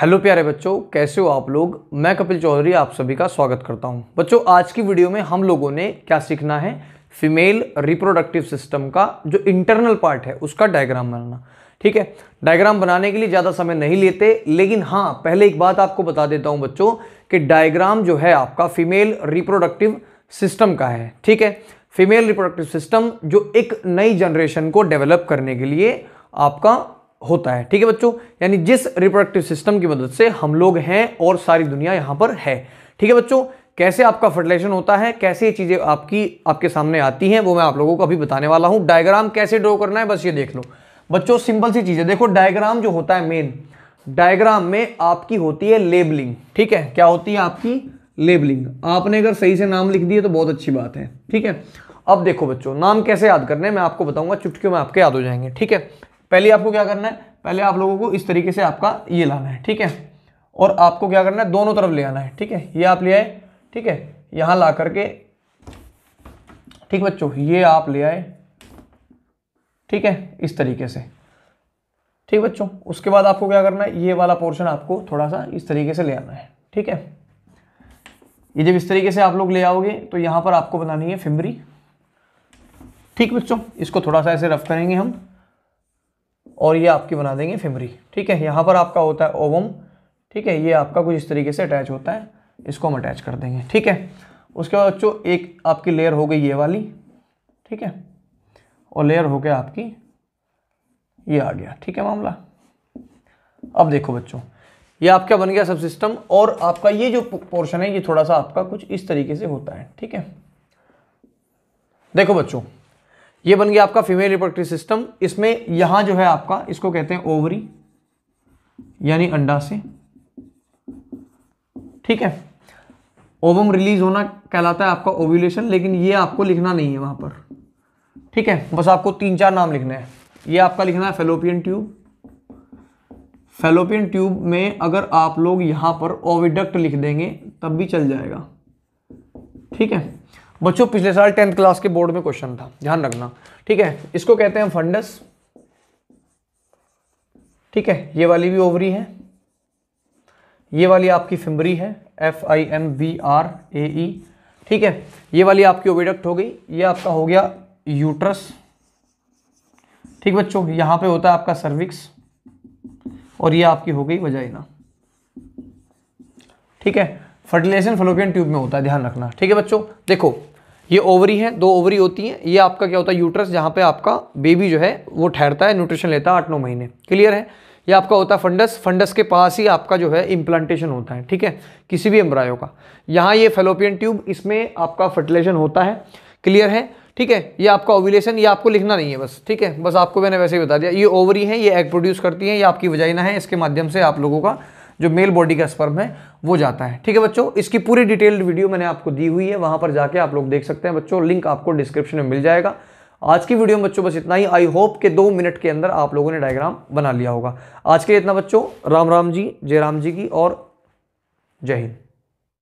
hello प्यारे बच्चों कैसे हो आप लोग मैं कपिल चौधरी आप सभी का स्वागत करता हूं बच्चों आज की वीडियो में हम लोगों ने क्या सीखना है फीमेल रिप्रोडक्टिव सिस्टम का जो इंटरनल पार्ट है उसका डायग्राम बनाना ठीक है डायग्राम बनाने के लिए ज़्यादा समय नहीं लेते लेकिन हाँ पहले एक बात आपको बता देता हूँ बच्चों कि डायग्राम जो है आपका फीमेल रिप्रोडक्टिव सिस्टम का है ठीक है फीमेल रिप्रोडक्टिव सिस्टम जो एक नई जनरेशन को डेवलप करने के लिए आपका होता है ठीक है बच्चों यानी जिस रिप्रोडक्टिव सिस्टम की मदद से हम लोग हैं और सारी दुनिया यहां पर है ठीक है बच्चों कैसे आपका फर्टिलाइजेशन होता है कैसे ये चीज़ें आपकी आपके सामने आती हैं वो मैं आप लोगों को अभी बताने वाला हूं डायग्राम कैसे ड्रॉ करना है बस ये देख लो बच्चों सिंपल सी चीजें देखो डायग्राम जो होता है मेन डायग्राम में आपकी होती है लेबलिंग ठीक है क्या होती है आपकी लेबलिंग आपने अगर सही से नाम लिख दिए तो बहुत अच्छी बात है ठीक है अब देखो बच्चों नाम कैसे याद करने मैं आपको बताऊंगा चुटकियों में आपके याद हो जाएंगे ठीक है पहले आपको क्या करना है पहले आप लोगों को इस तरीके से आपका ये लाना है ठीक है और आपको क्या करना है दोनों तरफ ले आना है ठीक है ये आप ले आए ठीक है यहां ला करके ठीक बच्चों ये आप ले आए ठीक है इस तरीके से ठीक बच्चों उसके बाद आपको क्या करना है ये वाला पोर्शन आपको थोड़ा सा इस तरीके से ले आना है ठीक है ये जब इस तरीके से आप लोग ले आओगे तो यहां पर आपको बनानी है फिमरी ठीक बच्चों इसको थोड़ा सा ऐसे रफ करेंगे हम और ये आपकी बना देंगे फिमरी ठीक है यहाँ पर आपका होता है ओवम ठीक है ये आपका कुछ इस तरीके से अटैच होता है इसको हम अटैच कर देंगे ठीक है उसके बाद बच्चों एक आपकी लेयर हो गई ये वाली ठीक है और लेयर हो गया आपकी ये आ गया ठीक है मामला अब देखो बच्चों ये आपका बन गया सब सिस्टम और आपका ये जो पोर्शन है ये थोड़ा सा आपका कुछ इस तरीके से होता है ठीक है देखो बच्चों ये बन गया आपका फीमेल रिपोर्टिव सिस्टम इसमें यहां जो है आपका इसको कहते हैं ओवरी यानी अंडा से ठीक है ओवम रिलीज होना कहलाता है आपका ओव्यूलेशन लेकिन ये आपको लिखना नहीं है वहां पर ठीक है बस आपको तीन चार नाम लिखने हैं ये आपका लिखना है फेलोपियन ट्यूब फेलोपियन ट्यूब में अगर आप लोग यहाँ पर ओविडक्ट लिख देंगे तब भी चल जाएगा ठीक है बच्चों पिछले साल टेंथ क्लास के बोर्ड में क्वेश्चन था ध्यान रखना ठीक है इसको कहते हैं फंडस ठीक है ये वाली भी ओवरी है ये वाली आपकी फिम्बरी है F I M B R A E ठीक है ये वाली आपकी ओविडक्ट हो गई ये आपका हो गया यूट्रस ठीक बच्चों यहां पे होता है आपका सर्विक्स और ये आपकी हो गई वजाइना ठीक है फर्टिलाइजेशन फ्लोपियन ट्यूब में होता है ध्यान रखना ठीक है बच्चों देखो ये ओवरी हैं दो ओवरी होती हैं ये आपका क्या होता है यूट्रस जहाँ पे आपका बेबी जो है वो ठहरता है न्यूट्रिशन लेता है आठ नौ महीने क्लियर है ये आपका होता है फंडस फंडस के पास ही आपका जो है इम्प्लांटेशन होता है ठीक है किसी भी एम्ब्रायो का यहाँ ये फेलोपियन ट्यूब इसमें आपका फर्टिलेशन होता है क्लियर है ठीक है ये आपका ओविलेशन ये आपको लिखना नहीं है बस ठीक है बस आपको मैंने वैसे ही बता दिया ये ओवरी है ये एग प्रोड्यूस करती है ये आपकी वजाइना है इसके माध्यम से आप लोगों का जो मेल बॉडी का स्पर्म है वो जाता है ठीक है बच्चों इसकी पूरी डिटेल्ड वीडियो मैंने आपको दी हुई है वहाँ पर जाके आप लोग देख सकते हैं बच्चों लिंक आपको डिस्क्रिप्शन में मिल जाएगा आज की वीडियो में बच्चों बस इतना ही आई होप के दो मिनट के अंदर आप लोगों ने डायग्राम बना लिया होगा आज के लिए इतना बच्चों राम राम जी जय राम जी की और जय हिंद